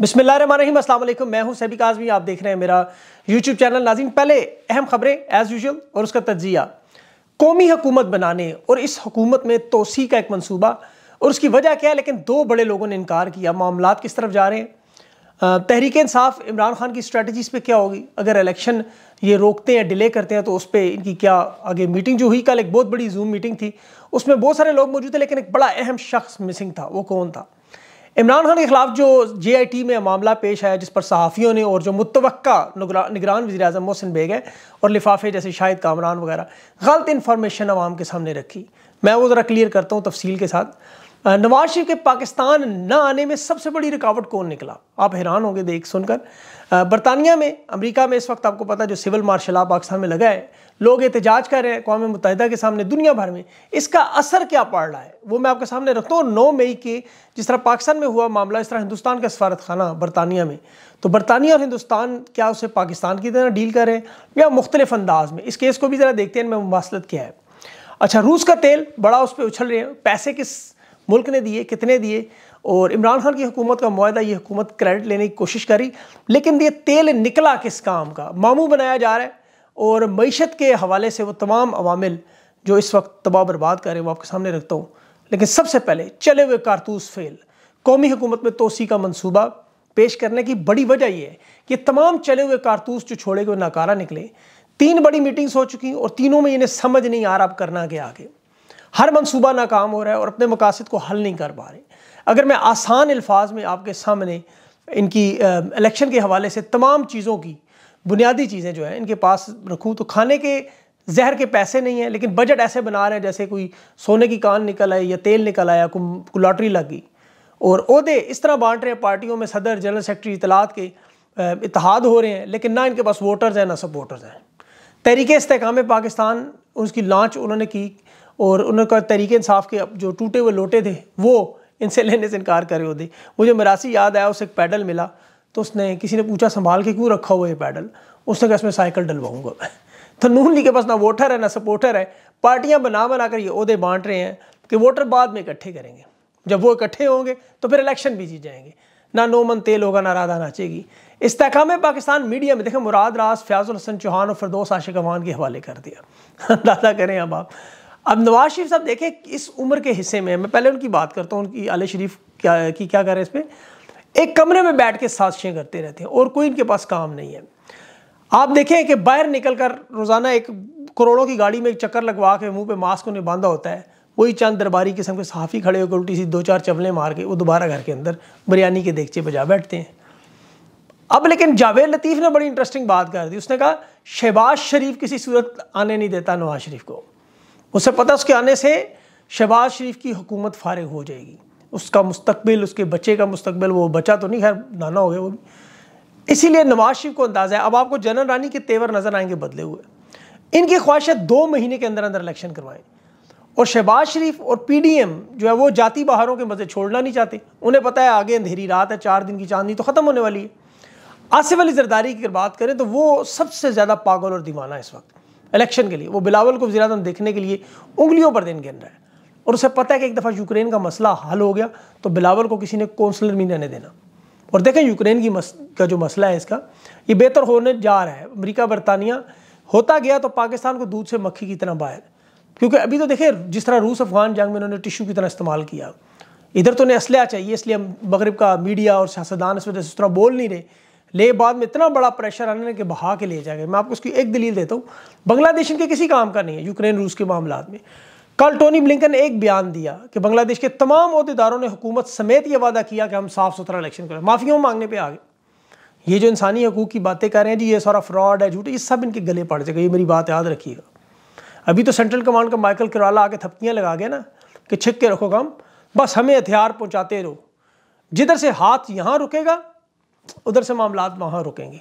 rim असल मैं हूं सैबिक आजमी आप देख रहे हैं मेरा यूट्यूब चैनल नाजिम पहले अहम खबरें एज़ यूजल और उसका तजिया कौमी हकूमत बनाने और इस हकूमत में तोसी का एक मनसूबा और उसकी वजह क्या है लेकिन दो बड़े लोगों ने इनकार किया मामला किस तरफ जा रहे हैं तहरीक इंसाफ इमरान खान की स्ट्रेटजीज़ पर क्या होगी अगर इलेक्शन ये रोकते हैं डिले करते हैं तो उस पर इनकी क्या आगे मीटिंग जो हुई कल एक बहुत बड़ी जूम मीटिंग थी उसमें बहुत सारे लोग मौजूद थे लेकिन एक बड़ा अहम शख्स मिसिंग था वो कौन था इमरान खान के खिलाफ जो जे आई टी में मामला पेश आया जिस पर सहाफ़ियों ने और जो मुतवक़ा निगरान वजी अजम मोहसिन बेग है और लिफाफे जैसे शाहिद कामरान वगैरह गलत इन्फॉर्मेशन आवाम के सामने रखी मैं वो ज़रा क्लियर करता हूँ तफसील के साथ नवाज शरीफ के पाकिस्तान न आने में सबसे बड़ी रुकावट कौन निकला आप हैरान होंगे देख सुनकर बरतानिया में अमरीका में इस वक्त आपको पता है जो सिविल मार्शल आप पाकिस्तान में लगा है लोग एहतजाज कर रहे हैं कौम मुतहदा के सामने दुनिया भर में इसका असर क्या पड़ रहा है वो मैं आपके सामने रखता हूँ नौ मई के जिस तरह पाकिस्तान में हुआ मामला इस तरह हिंदुस्तान का सफारत खाना बरतानिया में तो बरतानिया और हिंदुस्तान क्या उसे पाकिस्तान की तरह डील कर रहे हैं या मुख्तलिफ अंदाज में इस केस को भी ज़रा देखते हैं इनमें मुबासत क्या है अच्छा रूस का तेल बड़ा उस पर उछल रहे हैं पैसे किस मुल्क ने दिए कितने दिए और इमरान खान की हुकूमत का माहा ये हुकूमत क्रेडिट लेने की कोशिश करी लेकिन ये तेल निकला किस काम का मामू बनाया जा रहा है और मीशत के हवाले से वो तमाम अवामिल जो इस वक्त तबाह बर्बाद करें वो आपके सामने रखता हूँ लेकिन सबसे पहले चले हुए कारतूस फेल कौमी हुकूमत में तोसी का मनसूबा पेश करने की बड़ी वजह यह है कि तमाम चले हुए कारतूस जो छोड़े गए नाकारा निकले तीन बड़ी मीटिंग्स हो चुकी और तीनों में इन्हें समझ नहीं आ रहा अब करना क्या आगे हर मनसूबा नाकाम हो रहा है और अपने मकासद को हल नहीं कर पा रहे अगर मैं आसान अल्फाज में आपके सामने इनकी इलेक्शन के हवाले से तमाम चीज़ों की बुनियादी चीज़ें जो हैं इनके पास रखूँ तो खाने के जहर के पैसे नहीं हैं लेकिन बजट ऐसे बना रहे हैं जैसे कोई सोने की कान निकल आई या तेल निकल आया को लॉटरी लग गई और अहदे इस तरह बांट रहे हैं पार्टियों में सदर जनरल सेक्रेटरी इतलात के इतिहाद हो रहे हैं लेकिन ना इनके पास वोटर्स हैं ना सपोर्टर्स हैं तरीके इसकाम पाकिस्तान उसकी लॉन्च उन्होंने की और उनका तरीके इंसाफ के जो टूटे हुए लोटे थे वो इनसे लेने से इनकार करे होते मुझे मरासी याद आया उसे एक पैडल मिला तो उसने किसी ने पूछा संभाल के क्यों रखा हुआ है पैडल उसने कहा इसमें साइकिल डलवाऊंगा मैं तो नून लीग के पास ना वोटर है ना सपोर्टर है पार्टियां बना बना कर ये अहदे बांट रहे हैं कि वोटर बाद में इकट्ठे करेंगे जब वो इकट्ठे होंगे तो फिर इलेक्शन भी जीत जाएंगे ना नोमन तेल होगा ना राधा नाचेगी इस्तेकाम पाकिस्तान मीडिया में देखें मुराद रास फयाजुल हसन चौहान और फरदोस आशिक अवान के हवाले कर दिया अंदाजा करें अब आप अब नवाज शरीफ साहब देखें इस उम्र के हिस्से में मैं पहले उनकी बात करता हूँ उनकी आले शरीफ क्या की क्या कर हैं इस पर एक कमरे में बैठ के साजिशें करते रहते हैं और कोई इनके पास काम नहीं है आप देखें कि बाहर निकल कर रोज़ाना एक करोड़ों की गाड़ी में एक चक्कर लगवा के मुंह पे मास्क उन्हें बांधा होता है वही चंद दरबारी किस्म के साफ़ी खड़े होकर उल्टी सी दो चार चवलें मार के वो दोबारा घर के अंदर बिरयानी के देखचे बजा बैठते हैं अब लेकिन जावेद लतीफ़ ने बड़ी इंटरेस्टिंग बात कर दी उसने कहा शहबाज शरीफ किसी सूरत आने नहीं देता नवाज शरीफ को उसे पता उसके आने से शहबाज शरीफ की हुकूमत फारग हो जाएगी उसका मुस्तबिल उसके बच्चे का मुस्तबिल वो बचा तो नहीं खैर नाना हो गया वो इसीलिए नवाज शरीफ को अंदाज़ा है अब आपको जनरल रानी के तेवर नज़र आएंगे बदले हुए इनकी ख्वाहिश है दो महीने के अंदर अंदर इलेक्शन करवाएं और शहबाज शरीफ और पीडीएम जो है वो जाति बाहरों के मजे छोड़ना नहीं चाहते उन्हें पता है आगे अंधेरी रात है चार दिन की चांदनी तो ख़त्म होने वाली है आसिफ अली जरदारी की अगर बात करें तो वो सबसे ज़्यादा पागल और दीवाना है इस वक्त इलेक्शन के लिए वो बिलावल को वजीरम देखने के लिए उंगलियों पर दिन गिन रहा है और उसे पता है कि एक दफ़ा यूक्रेन का मसला हल हो गया तो बिलावल को किसी ने कौंसलर नहीं रहने देना और देखें यूक्रेन की मस का जो मसला है इसका ये बेहतर होने जा रहा है अमरीका बरतानिया होता गया तो पाकिस्तान को दूध से मक्खी की तरह बाहर क्योंकि अभी तो देखें जिस तरह रूस अफगान जंग में उन्होंने टिश्यू की तरह इस्तेमाल किया इधर तो उन्हें असलह चाहिए इसलिए मगरब का मीडिया और सियासतदान इस वजह से उस तरह बोल नहीं रहे ले बाद में इतना बड़ा प्रेशर आने के बहा के ले जाएंगे मैं आपको उसकी एक दलील देता हूँ बांग्लादेश के किसी काम का नहीं है यूक्रेन रूस के मामला में कल टोनी ब्लिंकन ने एक बयान दिया कि बांग्लादेश के तमाम अहदेदारों ने हुकूमत समेत ये वादा किया कि हम साफ सुथरा इलेक्शन करें माफ़ियों मांगने पे आ गए ये जो इंसानी हकूक की बातें कर रहे हैं जी ये सारा फ्रॉड है झूठ ये सब इनके गले पड़ जाएगा ये मेरी बात याद रखिएगा अभी तो सेंट्रल कमांड का माइकल किराला आके थपकियाँ लगा गया ना कि छिक के रखो काम बस हमें हथियार पहुँचाते रहो जिधर से हाथ यहाँ रुकेगा उधर से मामला वहाँ रुकेंगे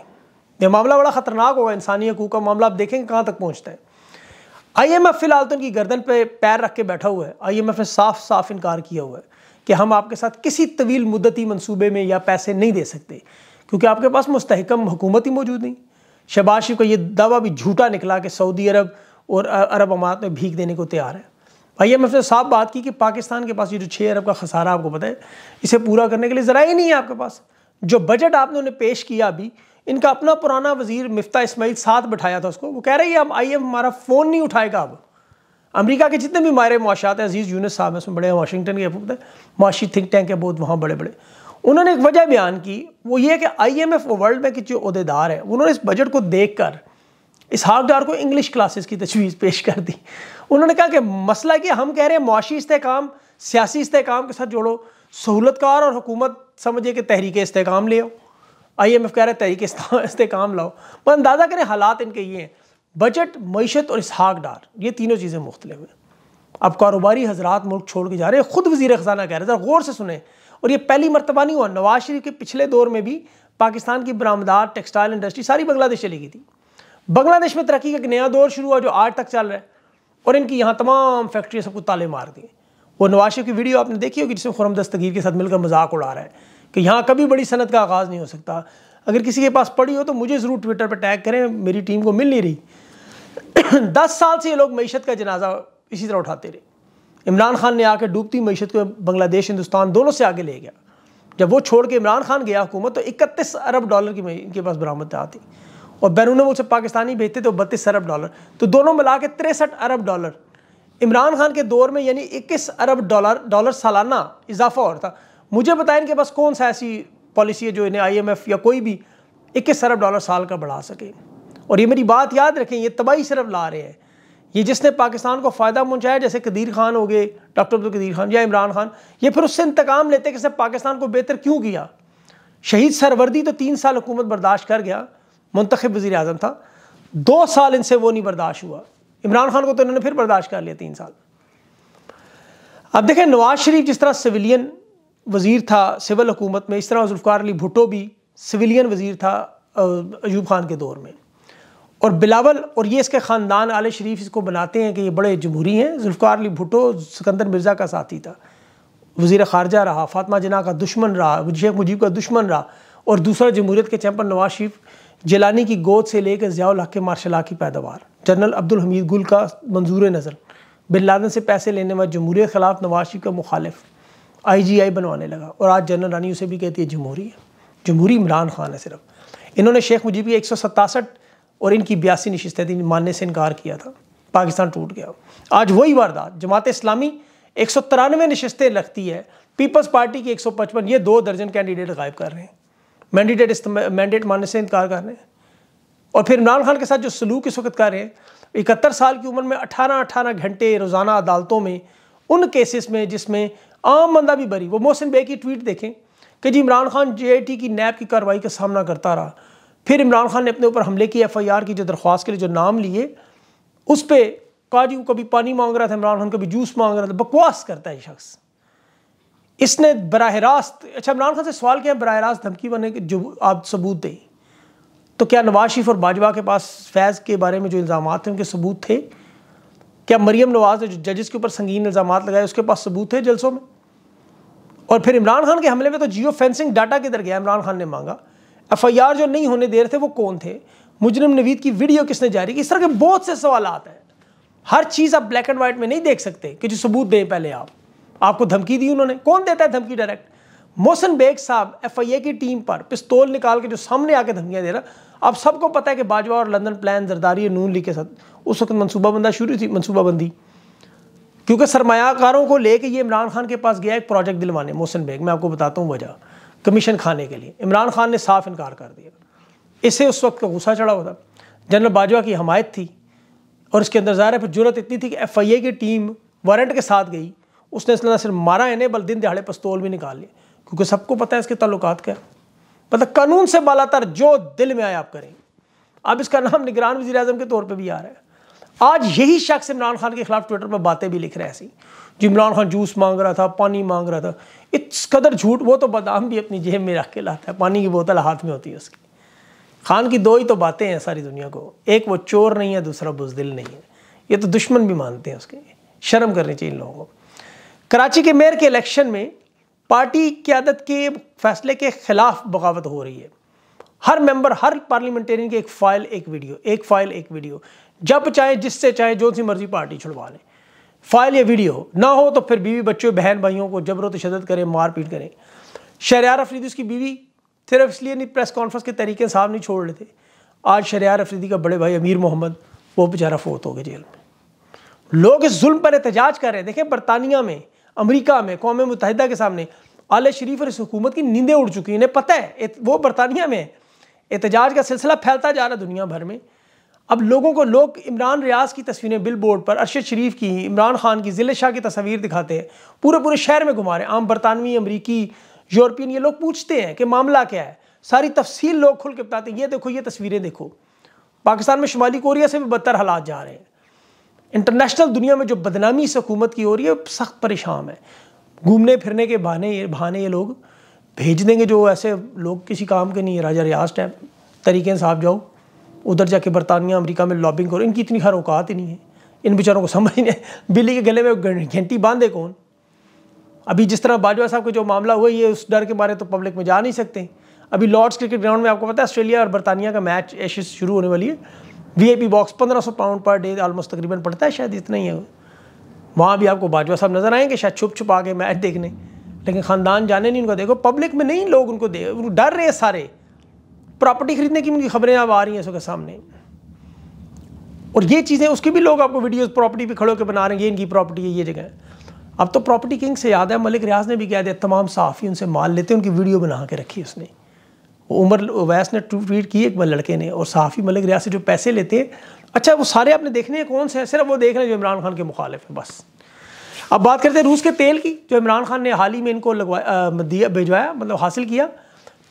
ये मामला बड़ा ख़तरनाक होगा इंसानी हकूक का मामला आप देखेंगे कहाँ तक पहुँचता है आईएमएफ फिलहाल तो इनकी गर्दन पे पैर रख के बैठा हुआ है आईएमएफ ने साफ साफ इनकार किया हुआ है कि हम आपके साथ किसी तवील मुद्दती मंसूबे में या पैसे नहीं दे सकते क्योंकि आपके पास मुस्तकम हुकूमत ही मौजूद नहीं शहबाज शरीफ का ये दावा भी झूठा निकला कि सऊदी अरब और अरब अमारात में भीख देने को तैयार है आई एम एफ ने साफ बात की कि पाकिस्तान के पास ये जो छः अरब का खसारा आपको पता है इसे पूरा करने के लिए ज़रा ही नहीं है आपके पास जो बजट आपने उन्हें पेश किया अभी इनका अपना पुराना वजीर मिफ्ता इसमाइल साथ बैठाया था उसको वो कह रहे हैं अब आई हमारा फ़ोन नहीं उठाएगा अब अमेरिका के जितने भी मारे माशात हैं अजीज़ यूनिस साहब हैं उसमें बड़े वाशिंगटन के माशी थिंक टैंक है बहुत वहाँ बड़े बड़े उन्होंने एक वजह बयान की वो ये कि I M F world bank के जो अहदेदार हैं उन्होंने इस बजट को देख कर इस हाकडार को इंग्लिश क्लासेस की तजवीज़ पेश कर दी उन्होंने कहा कि मसला कि हम कह रहे हैं मुआशी इसकाम सियासी इसकाम के साथ जोड़ो सहूलतकार और हुकूमत समझिए कि तहरीक इसकाम ले आओ आई एम एफ कह रहा तरीके इस्ते इस्तेकाम लाओ पर अंदाज़ा करें हालात इनके ये हैं बजट मीशत और इसहाक डार ये तीनों चीज़ें मुख्तलिफ हैं अब कारोबारी हजरात मुल्क छोड़ के जा रहे हैं खुद वजीर ख़जाना कह रहे हैं गौर से सुने और ये पहली मरतबा नहीं हुआ नवाज शरीफ के पिछले दौर में भी पाकिस्तान की बरामदार टेक्सटाइल इंडस्ट्री सारी बांग्लादेश चली गई थी बांग्लादेश में तरक्की का एक नया दौर शुरू हुआ जो आज तक चल रहा है और इनकी यहाँ तमाम फैक्ट्रियाँ सबको ताले मार दिए वो नवाज शरीफ की वीडियो आपने देखी होगी जिसमें खुरम दस्तगीर के साथ मिलकर मजाक उड़ा रहा है कि यहाँ कभी बड़ी सनत का आगाज़ नहीं हो सकता अगर किसी के पास पड़ी हो तो मुझे ज़रूर ट्विटर पर टैग करें मेरी टीम को मिल नहीं रही दस साल से ये लोग मीशत का जनाजा इसी तरह उठाते रहे इमरान खान ने आकर डूबती मीशत को बांग्लादेश हिंदुस्तान दोनों से आगे ले गया जब वो छोड़ के इमरान खान गया हुकूमत तो इकतीस अरब डॉलर की इनके पास बरामद आती और बैरून मुल्क से पाकिस्तानी भेजते तो बत्तीस अरब डॉलर तो दोनों मिला के तिरसठ अरब डॉलर इमरान खान के दौर में यानी इक्कीस अरब डॉलर डॉलर सालाना इजाफा हो रहा था मुझे बताएं इनके पास कौन सा ऐसी पॉलिसी है जो इन्हें आईएमएफ या कोई भी इक्कीस अरब डॉलर साल का बढ़ा सके और ये मेरी बात याद रखें ये तबाही सिर्फ ला रहे हैं ये जिसने पाकिस्तान को फ़ायदा पहुंचाया जैसे कदीर खान हो गए डॉक्टर अब्दुल कदीर खान या इमरान खान ये फिर उससे इंतकाम लेते कि इसने पाकिस्तान को बेहतर क्यों किया शहीद सरवर्दी तो तीन साल हुकूमत बर्दाश्त कर गया मंतखब वज़ी अजम था दो साल इनसे वो नहीं बर्दाश्त हुआ इमरान खान को तो इन्होंने फिर बर्दाश्त कर लिया तीन साल अब देखें नवाज शरीफ जिस तरह सिविलियन वज़ीर था सिविल हुकूमत में इस तरह जुल्फ़ार अली भुटो भी सिविलियन वज़ीर था अयूब ख़ान के दौर में और बिलावल और ये इसके ख़ानदान आल शरीफ इसको बनाते हैं कि ये बड़े जमहूरी हैं जुल्फ़ार अली भुटो सिकंदर मिर्ज़ा का साथी था वज़ी ख़ारजा रहा फातमा जना का दुश्मन रहा शेख मुजीब का दुश्मन रहा और दूसरा जमहूरीत के चैम्पन नवाज शरीफ जलानी की गोद से लेकर ज़ियाल हक के मार्शल की पैदावार जनरल अब्दुल हमीद गुल का मंजूर नज़र बिन लादन से पैसे लेने वाले जमहूरीत खिलाफ नवाज शरीफ का मुखालिफ आईजीआई बनवाने लगा और आज जनरल रानी उसे भी कहती है जमहूरी है जमहूरी इमरान खान है सिर्फ इन्होंने शेख मुजीब की एक और इनकी बयासी नशस्तें थी मानने से इनकार किया था पाकिस्तान टूट गया आज वही वारदात जमात इस्लामी एक सौ तिरानवे नशस्तें लगती है पीपल्स पार्टी की एक सौ पचपन ये दो दर्जन कैंडिडेट गायब कर रहे हैं मैंडेट मैंडेट मानने से इनकार कर रहे हैं और फिर इमरान खान के साथ जो सलूक इस वक्त कर रहे हैं इकहत्तर साल की उम्र में अठारह अठारह घंटे रोज़ाना अदालतों में उन केसेस में जिसमें आम बंदा भी बरी वो मोहसिन बे की ट्वीट देखें कि जी इमरान खान जे की नैब की कार्रवाई का सामना करता रहा फिर इमरान खान ने अपने ऊपर हमले की एफ़ आई आर की जो दरख्वास्त के लिए जो नाम लिए उस पर काजी कभी पानी मांग रहा था इमरान खान कभी जूस मांग रहा था बकवास करता है शख्स इसने बरह रास्त अच्छा इमरान खान से सवाल किया बरह रास्त धमकी बने के जो आप सबूत दें तो क्या नवाज शरीफ और बाजवा के पास फैज़ के बारे में जो इल्ज़ाम थे उनके सबूत थे क्या मरियम नवाज ने जजेस के ऊपर संगीन इल्ज़ाम लगाए उसके पास सबूत थे जलसों में और फिर इमरान खान के हमले में तो जियो फेंसिंग डाटा किधर गया इमरान खान ने मांगा एफ जो नहीं होने दे रहे थे वो कौन थे मुजरम नवीद की वीडियो किसने जारी की इस तरह के बहुत से सवाल आते हैं हर चीज़ आप ब्लैक एंड वाइट में नहीं देख सकते कि जो सबूत दें पहले आप आपको धमकी दी उन्होंने कौन देता है धमकी डायरेक्ट मोहसन बेग साहब ए की टीम पर पिस्तौल निकाल के जो सामने आके धमकियाँ दे रहा अब सबको पता है कि बाजवा और London plan Zardari Noon league के साथ उस वक्त मनसूबाबंदा शुरू थी मनसूबाबंदी क्योंकि सरमायाकारों को लेके ये इमरान खान के पास गया एक प्रोजेक्ट दिलवाने मोहसिन बेग मैं आपको बताता हूँ वजह कमीशन खाने के लिए इमरान खान ने साफ इनकार कर दिया इससे उस वक्त का गुस्सा चढ़ा हुआ था जनरल बाजवा की हमायत थी और इसके अंदर ज़ाहिर है जरूरत इतनी थी कि एफ आई ए की टीम वारंट के साथ गई उसने इसलिए ना सिर्फ मारा है नहीं बल्कि दिन दिहाड़े पस्तौल भी निकाल लिया क्योंकि सबको पता है इसके ताल्लुकात क्या मतलब कानून से बालातर जो दिल में आए आप करें अब इसका नाम निगरान वजी अजम के तौर पर भी आ रहा है आज यही शख्स इमरान खान के खिलाफ ट्विटर पर बातें भी लिख रहे हैं ऐसी जो इमरान खान जूस मांग रहा था पानी मांग रहा था इस कदर झूठ वो तो बादाम भी अपनी जेब में रख के लाता है पानी की बोतल हाथ में होती है उसकी खान की दो ही तो बातें हैं सारी दुनिया को एक वो चोर नहीं है दूसरा बुजदिल नहीं है ये तो दुश्मन भी मानते हैं उसके शर्म करनी चाहिए इन लोगों को कराची के मेयर के इलेक्शन में पार्टी क्यादत के फैसले के खिलाफ बगावत हो रही है हर मेंबर हर पार्लियामेंटेरियन की एक फाइल एक वीडियो एक फाइल एक वीडियो जब चाहे जिससे चाहे जो सी मर्जी पार्टी छुड़वा लें फाइल या वीडियो ना हो तो फिर बीवी बच्चों बहन भाइयों को जबरत तशद करें मारपीट करें शरियार अफरीदी उसकी बीवी सिर्फ इसलिए नहीं प्रेस कॉन्फ्रेंस के तरीके साहब नहीं छोड़ रहे थे आज शरियार अफरीदी का बड़े भाई अमीर मोहम्मद वो बेचारा फोत हो गया जेल में लोग इस जुल्म पर एहतजाज कर रहे हैं देखें बरतानिया में अमरीका में कौम मुतहदा के सामने आल शरीफ और इस हुकूमत की नींदें उड़ चुकी हैं इन्हें पता है वो बरतानिया में है एहतजाज का सिलसिला फैलता जा रहा दुनिया भर में अब लोगों को लोग इमरान रियाज की तस्वीरें बिल बोर्ड पर अरशद शरीफ की इमरान खान की जिले शाह की तस्वीर दिखाते हैं पूरे पूरे शहर में घुमा रहे हैं आम बरतानवी अमरीकी यूरोपियन ये लोग पूछते हैं कि मामला क्या है सारी तफसील लोग खुल के बताते हैं ये देखो ये तस्वीरें देखो पाकिस्तान में शुमाली कोरिया से भी बदतर हालात जा रहे हैं इंटरनेशनल दुनिया में जो बदनामी इस हुकूमत की हो रही है सख्त परेशान है घूमने फिरने के बहाने ये बहाने ये लोग भेज देंगे जो ऐसे लोग किसी काम के नहीं है राजा रियाज टाइप तरीके से आप जाओ उधर जाके बरतानिया अमेरिका में लॉबिंग करो इनकी इतनी खैर औकात ही नहीं है इन बेचारों को समझ नहीं बिल्ली के गले में घंटी बांधे कौन अभी जिस तरह बाजवा साहब का जो मामला हुआ ये उस डर के मारे तो पब्लिक में जा नहीं सकते अभी लॉर्ड्स क्रिकेट ग्राउंड में आपको पता है ऑस्ट्रेलिया और बरतानिया का मैच एशिस शुरू होने वाली है VIP box 1500 pound per day almost तकरीबन पड़ता है शायद इतना ही है वहाँ भी आपको बाजवा साहब नजर आएंगे शायद छुप छुप आगे मैच देखने लेकिन ख़ानदान जाने नहीं उनको देखो पब्लिक में नहीं लोग उनको दे डर रहे हैं सारे प्रॉपर्टी खरीदने की उनकी खबरें अब आ रही हैं सबके सामने और ये चीज़ें उसके भी लोग आपको वीडियोस प्रॉपर्टी पे खड़े होकर बना रहे हैं ये इनकी प्रॉपर्टी है ये जगह अब तो प्रॉपर्टी किंग से याद है मलिक रियाज ने भी कह दिया तमाम साफ़ी उनसे माल लेते हैं उनकी वीडियो बना के रखी उसने उमर वैस ने ट्वीट की एक बार लड़के ने और साफ़ी मलिक रियाज से जो पैसे लेते हैं अच्छा वो सारे आपने देखने हैं कौन से हैं सिर्फ वो देख रहे हैं जो इमरान खान के मुखालिफ है बस अब बात करते हैं रूस के तेल की जो इमरान खान ने हाल ही में इनको लगवाया दिया भिजवाया मतलब हासिल किया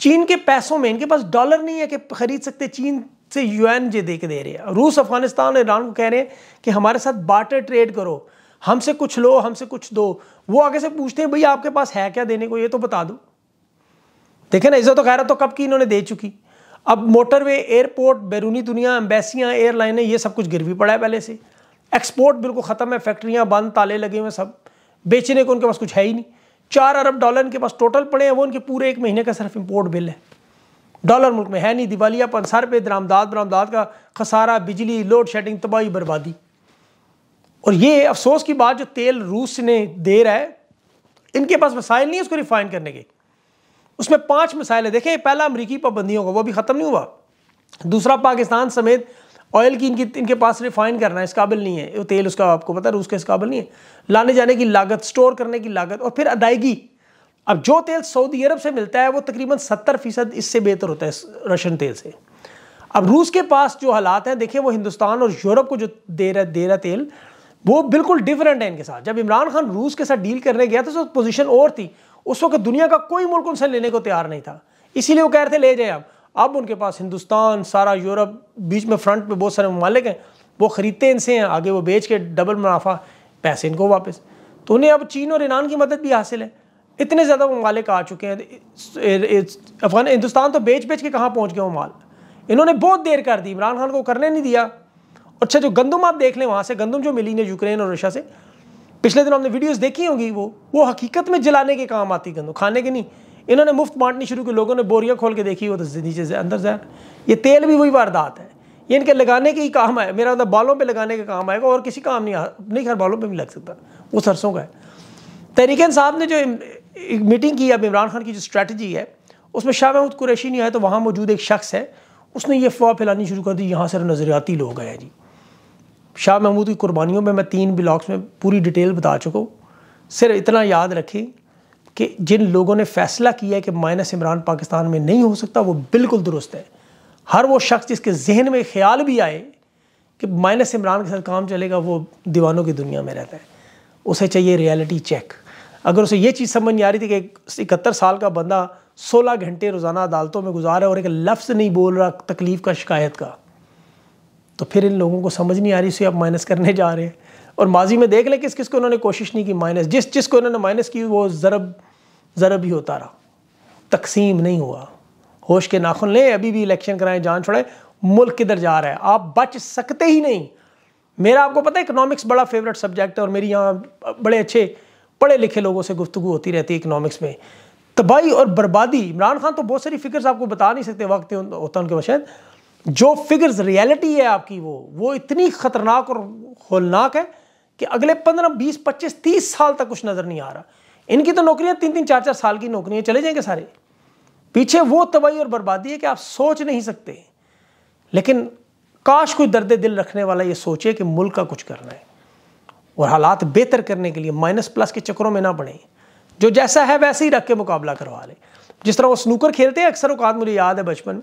चीन के पैसों में इनके पास डॉलर नहीं है कि खरीद सकते चीन से यूएन जे दे के दे रहे हैं रूस अफगानिस्तान और ईरान को कह रहे हैं कि हमारे साथ बाटर ट्रेड करो हमसे कुछ लो हमसे कुछ दो वो आगे से पूछते हैं भैया आपके पास है क्या देने को ये तो बता दो देखे ना इज्जत तो खैरत तो कब की इन्होंने दे चुकी अब मोटरवे एयरपोर्ट बैरूनी दुनिया एम्बेसियाँ एयरलाइनें ये सब कुछ गिर भी पड़ा है पहले से एक्सपोर्ट बिल्कुल ख़त्म है फैक्ट्रियाँ बंद ताले लगे हुए सब बेचने को उनके पास कुछ है ही नहीं चार अरब डॉलर इनके पास टोटल पड़े हैं वो उनके पूरे एक महीने का सिर्फ इम्पोर्ट बिल है डॉलर मुल्क में है नहीं दिवालियापन सर पे दरामदाद बरामदाद का खसारा बिजली लोड शेडिंग तबाही बर्बादी और ये अफसोस की बात जो तेल रूस ने दे रहा है इनके पास मसाइल नहीं है उसको रिफाइन करने के उसमें पांच मिसाइल है देखें पहला अमरीकी पाबंदियों का वो भी ख़त्म नहीं हुआ दूसरा पाकिस्तान समेत ऑयल की इनकी इनके पास रिफाइन करना है इस काबिल नहीं है वो तेल उसका आपको पता है उसका इस काबिल नहीं है लाने जाने की लागत स्टोर करने की लागत और फिर अदायगी अब जो तेल सऊदी अरब से मिलता है वो तकरीबन सत्तर फ़ीसद इससे बेहतर होता है रशियन तेल से अब रूस के पास जो हालात हैं देखें वो हिंदुस्तान और यूरोप को जो दे रहा दे रहा तेल वो बिल्कुल डिफरेंट है इनके साथ जब इमरान खान रूस के साथ डील करने गया था तो पोजीशन और थी उस वक्त दुनिया का कोई मुल्क उनसे लेने को तैयार नहीं था इसीलिए वो कह रहे थे ले जाए आप अब उनके पास हिंदुस्तान सारा यूरोप बीच में फ्रंट पे बहुत सारे ममालिक हैं वो ख़रीदते इनसे हैं आगे वो बेच के डबल मुनाफा पैसे इनको वापस तो उन्हें अब चीन और ईरान की मदद भी हासिल है इतने ज़्यादा ममालिक आ चुके हैं अफगान हिंदुस्तान तो बेच बेच के कहाँ पहुँच गए वो माल इन्होंने बहुत देर कर दी इमरान खान को करने नहीं दिया अच्छा जो गंदम आप देख लें वहाँ से गंदम जो मिली है यूक्रेन और रशिया से पिछले दिनों हमने वीडियोस देखी होंगी वो वो हकीकत में जलाने के काम आती गंदम खाने के नहीं इन्होंने मुफ्त बांटनी शुरू की लोगों ने बोरियाँ खोल के देखी वो तो नीचे से अंदर जहर ये तेल भी वही वारदात है ये इनके लगाने के ही काम है मेरा अंदर मतलब बालों पे लगाने का काम आएगा और किसी काम नहीं नहीं खैर बालों पे भी लग सकता वो सरसों का है तहरीकन साहब ने जो एक मीटिंग की अब इमरान खान की जो स्ट्रैटी है उसमें शाह महमूद कुरैशी नहीं आए तो वहाँ मौजूद एक शख्स है उसने ये अफवाह फैलानी शुरू कर दी यहाँ से नज़रियाती लोग आए जी शाह महमूद की कुर्बानियों में मैं तीन ब्लॉग्स में पूरी डिटेल बता चुका हूँ सिर्फ इतना याद रखें कि जिन लोगों ने फैसला किया है कि माइनस इमरान पाकिस्तान में नहीं हो सकता वो बिल्कुल दुरुस्त है हर वो शख्स जिसके जहन में ख्याल भी आए कि माइनस इमरान के साथ काम चलेगा वो दीवानों की दुनिया में रहता है उसे चाहिए रियलिटी चेक अगर उसे ये चीज़ समझ नहीं आ रही थी कि इकहत्तर साल का बंदा सोलह घंटे रोज़ाना अदालतों में गुजारा और एक लफ्ज़ नहीं बोल रहा तकलीफ़ का शिकायत का तो फिर इन लोगों को समझ नहीं आ रही उसे आप माइनस करने जा रहे हैं और माजी में देख लें किस किस को उन्होंने कोशिश नहीं की माइनस जिस जिस को उन्होंने माइनस की वो ज़रब ज़रब ही होता रहा तकसीम नहीं हुआ होश के नाखुन लें अभी भी इलेक्शन कराएं जान छोड़ें मुल्क किधर जा रहा है आप बच सकते ही नहीं मेरा आपको पता है इकनॉमिक्स बड़ा फेवरेट सब्जेक्ट है और मेरी यहाँ बड़े अच्छे पढ़े लिखे लोगों से गुफ्तु होती रहती है इकनॉमिक्स में तबाही और बर्बादी इमरान खान तो बहुत सारी फिगर्स आपको बता नहीं सकते वक्त होता उनके मशहद जो फिगर्स रियलिटी है आपकी वो वो इतनी ख़तरनाक और होलनाक है कि अगले पंद्रह बीस पच्चीस तीस साल तक कुछ नज़र नहीं आ रहा इनकी तो नौकरियां तीन तीन चार चार साल की नौकरियां चले जाएंगे सारे पीछे वो तबाही और बर्बादी है कि आप सोच नहीं सकते लेकिन काश कोई दर्द दिल रखने वाला ये सोचे कि मुल्क का कुछ करना है और हालात बेहतर करने के लिए माइनस प्लस के चक्करों में ना पड़े जो जैसा है वैसे ही रख के मुकाबला करवा ले जिस तरह वो स्नूकर खेलते हैं अक्सर औकात मुझे याद है बचपन में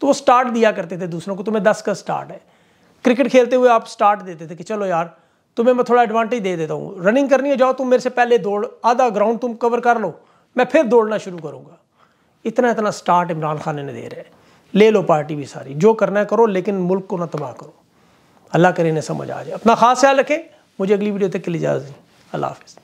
तो वो स्टार्ट दिया करते थे दूसरों को तुम्हें तो दस का स्टार्ट है क्रिकेट खेलते हुए आप स्टार्ट देते थे कि चलो यार तुम्हें तो मैं थोड़ा एडवांटेज दे देता हूँ रनिंग करनी है जाओ तुम मेरे से पहले दौड़ आधा ग्राउंड तुम कवर कर लो मैं फिर दौड़ना शुरू करूँगा इतना इतना स्टार्ट इमरान खान ने दे रहे हैं ले लो पार्टी भी सारी जो करना है करो लेकिन मुल्क को ना तबाह करो अल्लाह करे इन्हें समझ आ जाए अपना खास ख्याल रखें मुझे अगली वीडियो तक के लिए इजाज़त अल्लाह हाफिज़